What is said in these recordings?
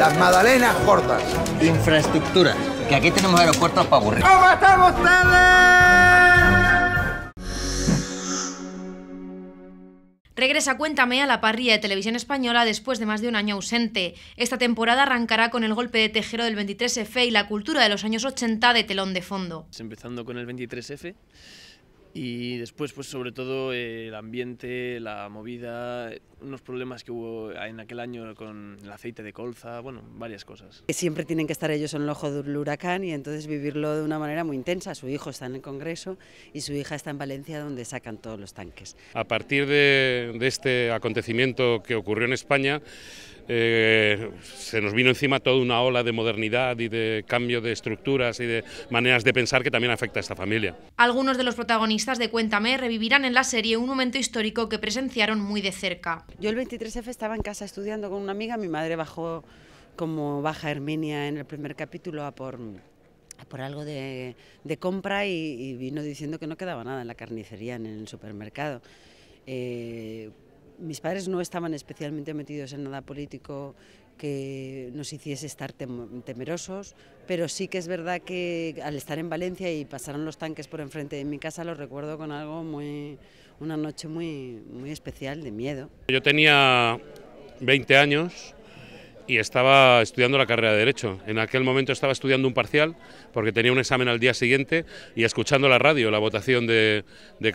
Las Madalenas cortas. ...infraestructuras... Que aquí tenemos aeropuertos para aburrir. ¡Cómo están nada! Regresa Cuéntame a la parrilla de televisión española después de más de un año ausente. Esta temporada arrancará con el golpe de tejero del 23F y la cultura de los años 80 de telón de fondo. Empezando con el 23F, y después, pues sobre todo el ambiente, la movida, unos problemas que hubo en aquel año con el aceite de colza, bueno, varias cosas. Siempre tienen que estar ellos en el ojo del huracán y entonces vivirlo de una manera muy intensa. Su hijo está en el Congreso y su hija está en Valencia donde sacan todos los tanques. A partir de este acontecimiento que ocurrió en España, eh, se nos vino encima toda una ola de modernidad y de cambio de estructuras y de maneras de pensar que también afecta a esta familia. Algunos de los protagonistas de Cuéntame revivirán en la serie un momento histórico que presenciaron muy de cerca. Yo el 23F estaba en casa estudiando con una amiga, mi madre bajó como baja Herminia en el primer capítulo a por por algo de, de compra y, vino diciendo que no quedaba nada en la carnicería, en el supermercado. Eh, mis padres no estaban especialmente metidos en nada político que nos hiciese estar temerosos, pero sí que es verdad que al estar en Valencia y pasaron los tanques por enfrente de mi casa, lo recuerdo con algo muy, una noche muy, muy especial de miedo. Yo tenía 20 años y estaba estudiando la carrera de Derecho. En aquel momento estaba estudiando un parcial porque tenía un examen al día siguiente y escuchando la radio, la votación de,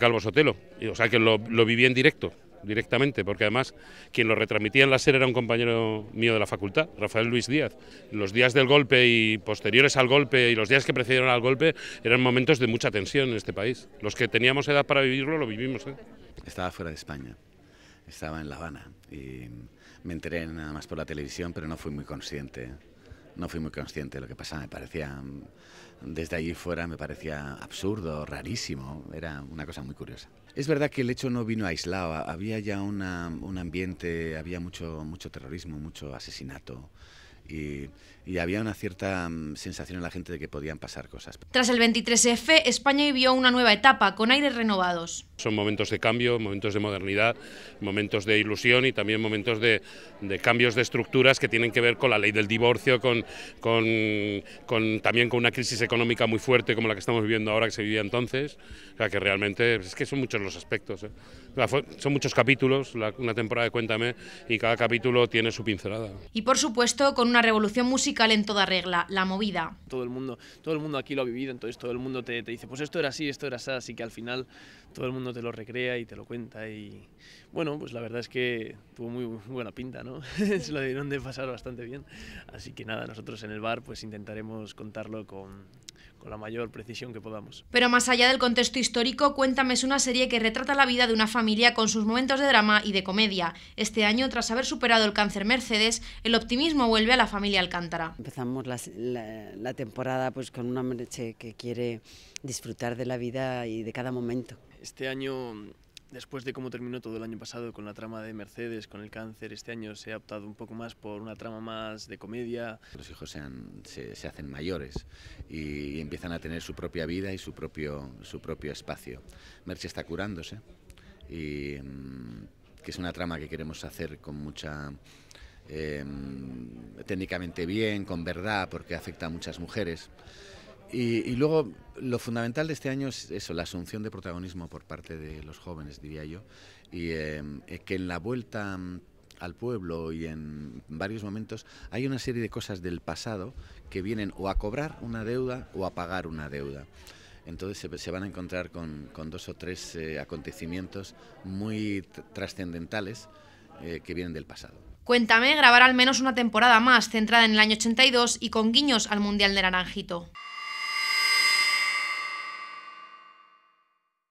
Calvo Sotelo. o sea que lo, lo viví en directo directamente, porque además quien lo retransmitía en la SER era un compañero mío de la facultad, Rafael Luis Díaz. Los días del golpe y posteriores al golpe y los días que precedieron al golpe eran momentos de mucha tensión en este país. Los que teníamos edad para vivirlo, lo vivimos. ¿eh? Estaba fuera de España, estaba en La Habana y me enteré nada más por la televisión, pero no fui muy consciente. ¿eh? no fui muy consciente de lo que pasaba, me parecía, desde allí fuera me parecía absurdo, rarísimo, era una cosa muy curiosa. Es verdad que el hecho no vino aislado, había ya un ambiente, había mucho, mucho terrorismo, mucho asesinato y, había una cierta mm, sensación en la gente de que podían pasar cosas. Tras el 23F, España vivió una nueva etapa con aires renovados. Son momentos de cambio, momentos de modernidad, momentos de ilusión y también momentos de, de cambios de estructuras que tienen que ver con la ley del divorcio, con, con, con, también con una crisis económica muy fuerte como la que estamos viviendo ahora que se vivía entonces. O sea que realmente es que son muchos los aspectos. ¿eh? Son muchos capítulos, una temporada de Cuéntame y cada capítulo tiene su pincelada. Y por supuesto con una una revolución musical en toda regla, la movida. Todo el mundo, todo el mundo aquí lo ha vivido, entonces todo el mundo te, dice, pues esto era así, esto era así, que al final todo el mundo te lo recrea y te lo cuenta y bueno, pues la verdad es que tuvo muy, buena pinta, ¿no? Se lo dieron de pasar bastante bien, así que nada, nosotros en el bar pues intentaremos contarlo con la mayor precisión que podamos. Pero más allá del contexto histórico, Cuéntame es una serie que retrata la vida de una familia con sus momentos de drama y de comedia. Este año, tras haber superado el cáncer Mercedes, el optimismo vuelve a la familia Alcántara. Empezamos la, temporada pues con una noche que quiere disfrutar de la vida y de cada momento. Este año después de cómo terminó todo el año pasado con la trama de Mercedes, con el cáncer, este año se ha optado un poco más por una trama más de comedia. Los hijos se, hacen mayores y empiezan a tener su propia vida y su propio, su propio espacio. Merche está curándose y mm, que es una trama que queremos hacer con mucha... Em, técnicamente bien, con verdad, porque afecta a muchas mujeres. Y, luego, lo fundamental de este año es eso, la asunción de protagonismo por parte de los jóvenes, diría yo, y eh, eh, que en la vuelta mm, al pueblo y en varios momentos hay una serie de cosas del pasado que vienen o a cobrar una deuda o a pagar una deuda. Entonces se, van a encontrar con, dos o tres eh, acontecimientos muy trascendentales que vienen del pasado. Cuéntame grabar al menos una temporada más centrada en el año 82 y con guiños al Mundial de Naranjito.